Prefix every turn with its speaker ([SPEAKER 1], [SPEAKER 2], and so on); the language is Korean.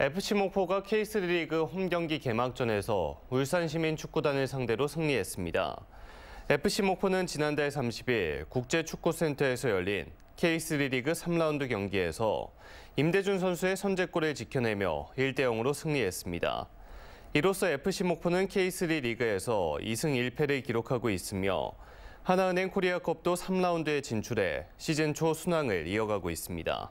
[SPEAKER 1] FC 목포가 K3 리그 홈 경기 개막전에서 울산 시민 축구단을 상대로 승리했습니다. FC 목포는 지난달 30일 국제축구센터에서 열린 K3 리그 3라운드 경기에서 임대준 선수의 선제골을 지켜내며 1대 0으로 승리했습니다. 이로써 FC 목포는 K3 리그에서 2승 1패를 기록하고 있으며 하나은행 코리아컵도 3라운드에 진출해 시즌 초 순항을 이어가고 있습니다.